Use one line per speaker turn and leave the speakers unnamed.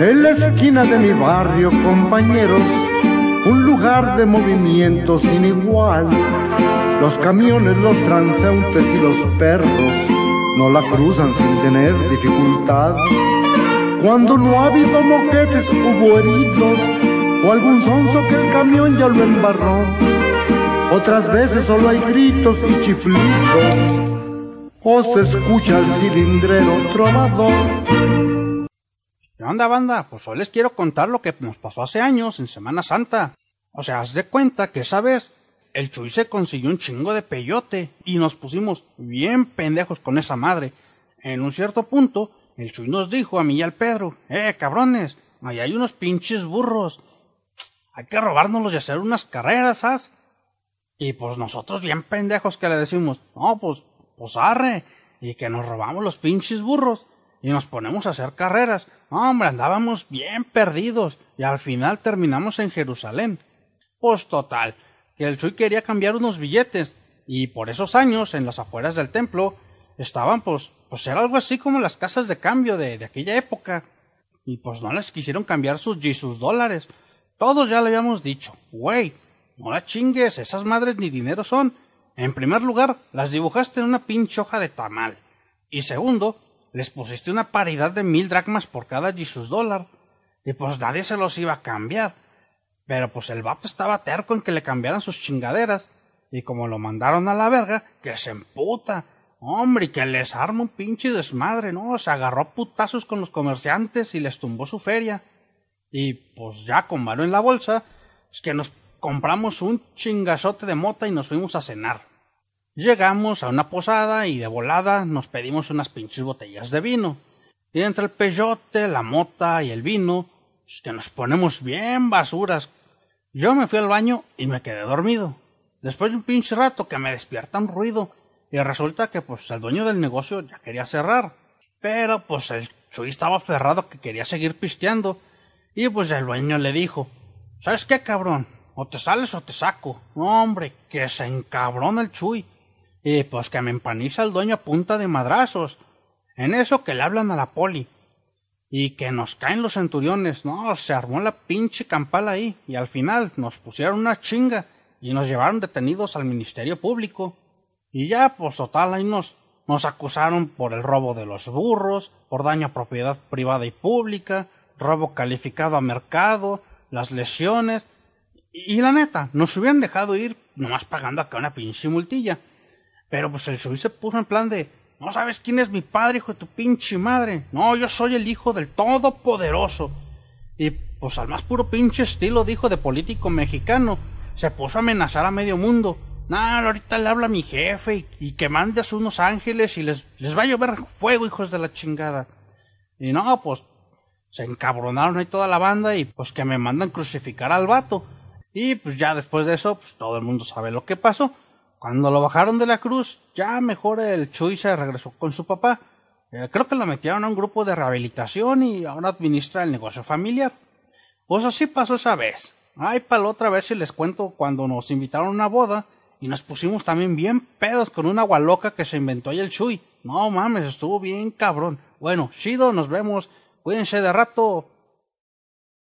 En la esquina de mi barrio, compañeros, un lugar de movimiento sin igual. Los camiones, los transeúntes y los perros no la cruzan sin tener dificultad. Cuando no ha habido moquetes, hubo heridos o algún sonso que el camión ya lo embarró. Otras veces solo hay gritos y chiflitos o se escucha el cilindrero trovador. Anda, banda? Pues hoy les quiero contar lo que nos pasó hace años en Semana Santa. O sea, haz de cuenta que esa vez el Chuy se consiguió un chingo de peyote y nos pusimos bien pendejos con esa madre. En un cierto punto, el Chuy nos dijo a mí y al Pedro, eh, cabrones, ahí hay unos pinches burros. Hay que robárnoslos y hacer unas carreras, ¿sabes? Y pues nosotros bien pendejos que le decimos, no, pues, pues arre, y que nos robamos los pinches burros y nos ponemos a hacer carreras. Hombre, andábamos bien perdidos y al final terminamos en Jerusalén. Pues total, que el Chuy quería cambiar unos billetes y por esos años en las afueras del templo estaban pues, pues era algo así como las casas de cambio de, de aquella época. Y pues no les quisieron cambiar sus sus dólares. Todos ya le habíamos dicho, güey, no la chingues, esas madres ni dinero son. En primer lugar, las dibujaste en una pinchoja hoja de tamal. Y segundo, les pusiste una paridad de mil dracmas por cada Jesus dólar, y pues nadie se los iba a cambiar. Pero pues el vato estaba terco en que le cambiaran sus chingaderas, y como lo mandaron a la verga, que se emputa. Hombre, y que les arma un pinche desmadre, ¿no? Se agarró putazos con los comerciantes y les tumbó su feria. Y pues ya con mano en la bolsa, es que nos compramos un chingazote de mota y nos fuimos a cenar. Llegamos a una posada y de volada nos pedimos unas pinches botellas de vino. Y entre el peyote, la mota y el vino, pues, que nos ponemos bien basuras. Yo me fui al baño y me quedé dormido. Después de un pinche rato que me despierta un ruido y resulta que pues el dueño del negocio ya quería cerrar. Pero pues el Chuy estaba aferrado que quería seguir pisteando. Y pues el dueño le dijo, ¿sabes qué cabrón? O te sales o te saco. hombre, que se encabrona el Chuy. Y pues que me empaniza el dueño a punta de madrazos. En eso que le hablan a la poli. Y que nos caen los centuriones. No, se armó la pinche campal ahí. Y al final nos pusieron una chinga. Y nos llevaron detenidos al Ministerio Público. Y ya, pues total, ahí nos, nos acusaron por el robo de los burros, por daño a propiedad privada y pública, robo calificado a mercado, las lesiones. Y, la neta, nos hubieran dejado ir nomás pagando acá una pinche multilla. Pero pues el suizo se puso en plan de, no sabes quién es mi padre, hijo de tu pinche madre. No, yo soy el hijo del Todopoderoso. Y pues al más puro pinche estilo dijo de político mexicano, se puso a amenazar a medio mundo. No, ahorita le habla mi jefe y, que mandes unos ángeles y les, les va a llover fuego, hijos de la chingada. Y no, pues se encabronaron ahí toda la banda y pues que me mandan crucificar al vato. Y pues ya después de eso, pues todo el mundo sabe lo que pasó. Cuando lo bajaron de la cruz, ya mejor el Chuy se regresó con su papá. Eh, creo que lo metieron a un grupo de rehabilitación y ahora administra el negocio familiar. Pues así pasó esa vez. Ay, para otra vez si les cuento cuando nos invitaron a una boda y nos pusimos también bien pedos con una agua loca que se inventó ahí el Chuy. No mames, estuvo bien cabrón. Bueno, chido, nos vemos. Cuídense de rato.